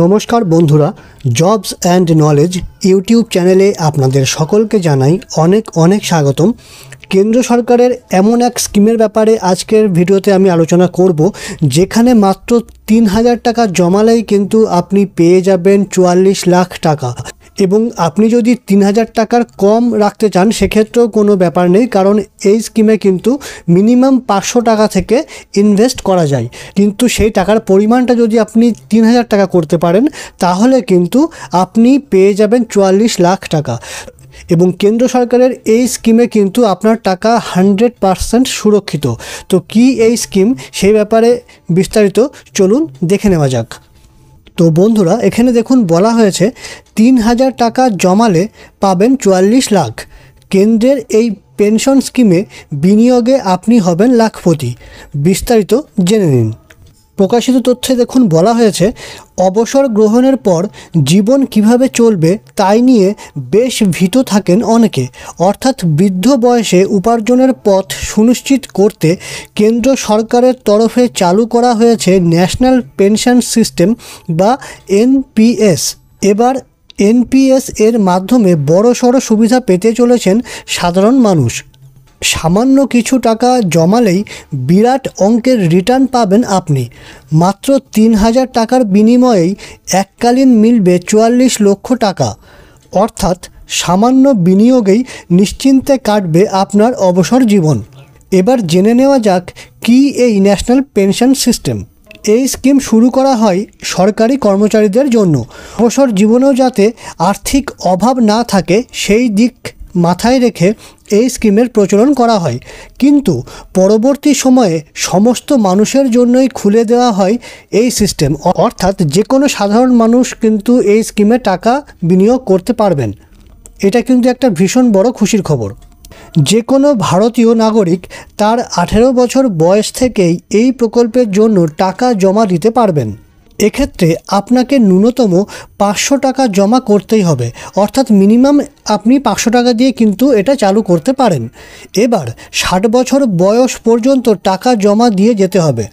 নমস্কার বন্ধুরা jobs and knowledge YouTube চ্যানেলে আপনাদের সকলকে জানাই অনেক অনেক স্বাগতম কেন্দ্র সরকারের এমন এক স্কিমের ব্যাপারে আজকের ভিডিওতে আমি আলোচনা করব যেখানে মাত্র তিন হাজার টাকা জমালেই কিন্তু আপনি পেয়ে যাবেন চুয়াল্লিশ লাখ টাকা এবং আপনি যদি তিন হাজার টাকার কম রাখতে চান সেক্ষেত্রেও কোনো ব্যাপার নেই কারণ এই স্কিমে কিন্তু মিনিমাম পাঁচশো টাকা থেকে ইনভেস্ট করা যায় কিন্তু সেই টাকার পরিমাণটা যদি আপনি তিন হাজার টাকা করতে পারেন তাহলে কিন্তু আপনি পেয়ে যাবেন চুয়াল্লিশ লাখ টাকা এবং কেন্দ্র সরকারের এই স্কিমে কিন্তু আপনার টাকা হান্ড্রেড পারসেন্ট সুরক্ষিত তো কি এই স্কিম সেই ব্যাপারে বিস্তারিত চলুন দেখে নেওয়া যাক তো বন্ধুরা এখানে দেখুন বলা হয়েছে তিন হাজার টাকা জমালে পাবেন চুয়াল্লিশ লাখ কেন্দ্রের এই পেনশন স্কিমে বিনিয়োগে আপনি হবেন লাখপতি বিস্তারিত জেনে নিন প্রকাশিত তথ্যে দেখুন বলা হয়েছে অবসর গ্রহণের পর জীবন কিভাবে চলবে তাই নিয়ে বেশ ভীত থাকেন অনেকে অর্থাৎ বৃদ্ধ বয়সে উপার্জনের পথ সুনিশ্চিত করতে কেন্দ্র সরকারের তরফে চালু করা হয়েছে ন্যাশনাল পেনশন সিস্টেম বা এনপিএস এবার এনপিএস এর মাধ্যমে বড়সড় সুবিধা পেতে চলেছেন সাধারণ মানুষ সামান্য কিছু টাকা জমালেই বিরাট অঙ্কের রিটার্ন পাবেন আপনি মাত্র তিন হাজার টাকার বিনিময়েই এককালীন মিলবে চুয়াল্লিশ লক্ষ টাকা অর্থাৎ সামান্য বিনিয়োগেই নিশ্চিন্তে কাটবে আপনার অবসর জীবন এবার জেনে নেওয়া যাক কি এই ন্যাশনাল পেনশন সিস্টেম এই স্কিম শুরু করা হয় সরকারি কর্মচারীদের জন্য অবসর জীবনেও যাতে আর্থিক অভাব না থাকে সেই দিক মাথায় রেখে এই স্কিমের প্রচলন করা হয় কিন্তু পরবর্তী সময়ে সমস্ত মানুষের জন্যই খুলে দেওয়া হয় এই সিস্টেম অর্থাৎ যে কোনো সাধারণ মানুষ কিন্তু এই স্কিমে টাকা বিনিয়োগ করতে পারবেন এটা কিন্তু একটা ভীষণ বড় খুশির খবর যে কোনো ভারতীয় নাগরিক তার আঠেরো বছর বয়স থেকেই এই প্রকল্পের জন্য টাকা জমা দিতে পারবেন এক্ষেত্রে আপনাকে ন্যূনতম পাঁচশো টাকা জমা করতেই হবে অর্থাৎ মিনিমাম আপনি পাঁচশো টাকা দিয়ে কিন্তু এটা চালু করতে পারেন এবার ষাট বছর বয়স পর্যন্ত টাকা জমা দিয়ে যেতে হবে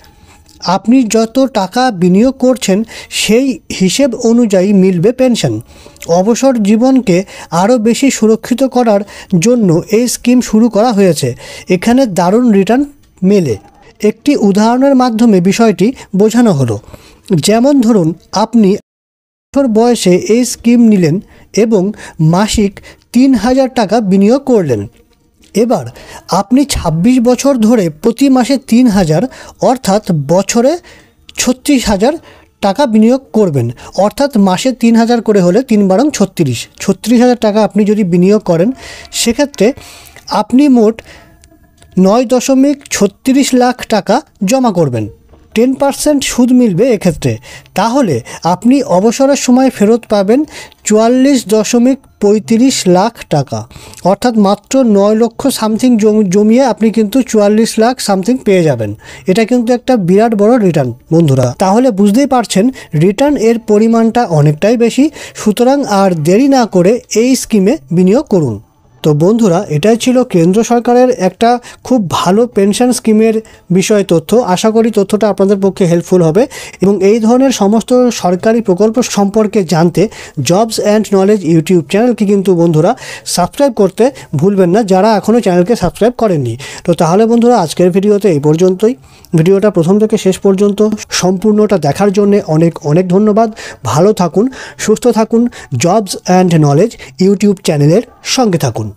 আপনি যত টাকা বিনিয়োগ করছেন সেই হিসেব অনুযায়ী মিলবে পেনশন অবসর জীবনকে আরও বেশি সুরক্ষিত করার জন্য এই স্কিম শুরু করা হয়েছে এখানে দারুণ রিটার্ন মেলে একটি উদাহরণের মাধ্যমে বিষয়টি বোঝানো হলো যেমন ধরুন আপনি বছর বয়সে এই স্কিম নিলেন এবং মাসিক তিন হাজার টাকা বিনিয়োগ করলেন এবার আপনি ২৬ বছর ধরে প্রতি মাসে তিন হাজার অর্থাৎ বছরে ছত্রিশ হাজার টাকা বিনিয়োগ করবেন অর্থাৎ মাসে তিন হাজার করে হলে তিন বারং ছত্রিশ ছত্রিশ হাজার টাকা আপনি যদি বিনিয়োগ করেন সেক্ষেত্রে আপনি মোট নয় দশমিক ছত্রিশ লাখ টাকা জমা করবেন টেন পার্সেন্ট সুদ মিলবে এক্ষেত্রে তাহলে আপনি অবসরের সময় ফেরত পাবেন চুয়াল্লিশ দশমিক পঁয়ত্রিশ লাখ টাকা অর্থাৎ মাত্র নয় লক্ষ সামথিং জমিয়ে আপনি কিন্তু চুয়াল্লিশ লাখ সামথিং পেয়ে যাবেন এটা কিন্তু একটা বিরাট বড় রিটার্ন বন্ধুরা তাহলে বুঝতেই পারছেন রিটার্ন এর পরিমাণটা অনেকটাই বেশি সুতরাং আর দেরি না করে এই স্কিমে বিনিয়োগ করুন তো বন্ধুরা এটাই ছিল কেন্দ্র সরকারের একটা খুব ভালো পেনশন স্কিমের বিষয়ে তথ্য আশা করি তথ্যটা আপনাদের পক্ষে হেল্পফুল হবে এবং এই ধরনের সমস্ত সরকারি প্রকল্প সম্পর্কে জানতে জবস অ্যান্ড নলেজ ইউটিউব চ্যানেলকে কিন্তু বন্ধুরা সাবস্ক্রাইব করতে ভুলবেন না যারা এখনও চ্যানেলকে সাবস্ক্রাইব করেননি তো তাহলে বন্ধুরা আজকের ভিডিওতে এই পর্যন্তই ভিডিওটা প্রথম থেকে শেষ পর্যন্ত সম্পূর্ণটা দেখার জন্যে অনেক অনেক ধন্যবাদ ভালো থাকুন সুস্থ থাকুন জবস অ্যান্ড নলেজ ইউটিউব চ্যানেলের সঙ্গে থাকুন